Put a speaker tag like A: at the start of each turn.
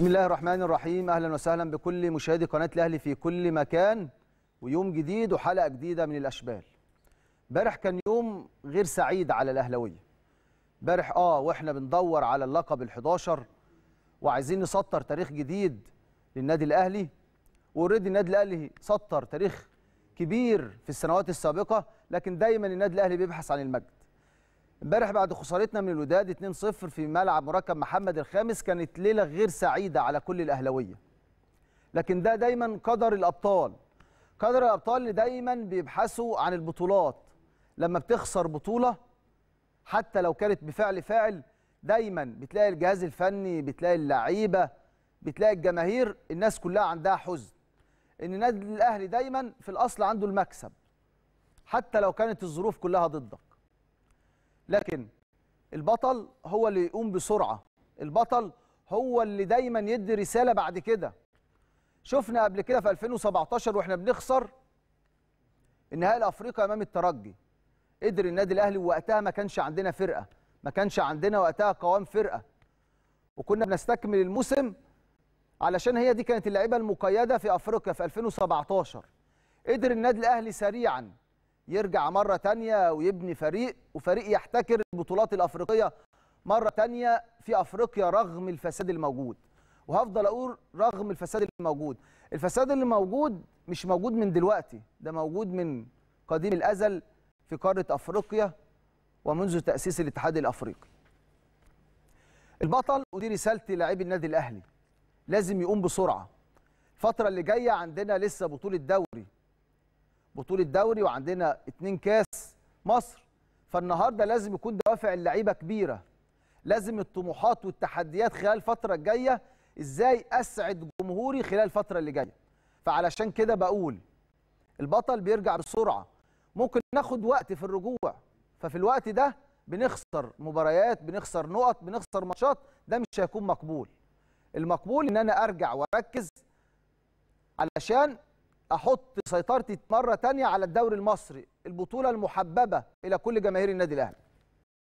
A: بسم الله الرحمن الرحيم اهلا وسهلا بكل مشاهدي قناه الاهلي في كل مكان ويوم جديد وحلقه جديده من الاشبال امبارح كان يوم غير سعيد على الاهلاويه امبارح اه واحنا بندور على اللقب ال11 وعايزين نسطر تاريخ جديد للنادي الاهلي اوريدي النادي الاهلي سطر تاريخ كبير في السنوات السابقه لكن دايما النادي الاهلي بيبحث عن المجد امبارح بعد خسارتنا من الوداد 2-0 في ملعب مركب محمد الخامس كانت ليله غير سعيده على كل الاهلاويه لكن ده دايما قدر الابطال قدر الابطال اللي دايما بيبحثوا عن البطولات لما بتخسر بطوله حتى لو كانت بفعل فاعل دايما بتلاقي الجهاز الفني بتلاقي اللعيبه بتلاقي الجماهير الناس كلها عندها حزن ان النادي الاهلي دايما في الاصل عنده المكسب حتى لو كانت الظروف كلها ضدك لكن البطل هو اللي يقوم بسرعه البطل هو اللي دايما يدي رساله بعد كده شفنا قبل كده في 2017 واحنا بنخسر النهائي الافريقي امام الترجي قدر النادي الاهلي وقتها ما كانش عندنا فرقه ما كانش عندنا وقتها قوام فرقه وكنا بنستكمل الموسم علشان هي دي كانت اللعيبه المقيده في افريقيا في 2017 قدر النادي الاهلي سريعا يرجع مره تانية ويبني فريق وفريق يحتكر البطولات الافريقيه مره تانية في افريقيا رغم الفساد الموجود وهفضل اقول رغم الفساد الموجود الفساد اللي موجود مش موجود من دلوقتي ده موجود من قديم الازل في قاره افريقيا ومنذ تاسيس الاتحاد الافريقي البطل ودي رسالتي لاعبي النادي الاهلي لازم يقوم بسرعه الفتره اللي جايه عندنا لسه بطوله دوري بطوله دوري وعندنا اتنين كاس مصر فالنهارده لازم يكون دوافع اللعيبه كبيره لازم الطموحات والتحديات خلال الفتره الجايه ازاي اسعد جمهوري خلال الفتره اللي جايه فعلشان كده بقول البطل بيرجع بسرعه ممكن ناخد وقت في الرجوع ففي الوقت ده بنخسر مباريات بنخسر نقط بنخسر ماتشات ده مش هيكون مقبول المقبول ان انا ارجع واركز علشان احط سيطرتي مره ثانيه على الدوري المصري البطوله المحببه الى كل جماهير النادي الاهلي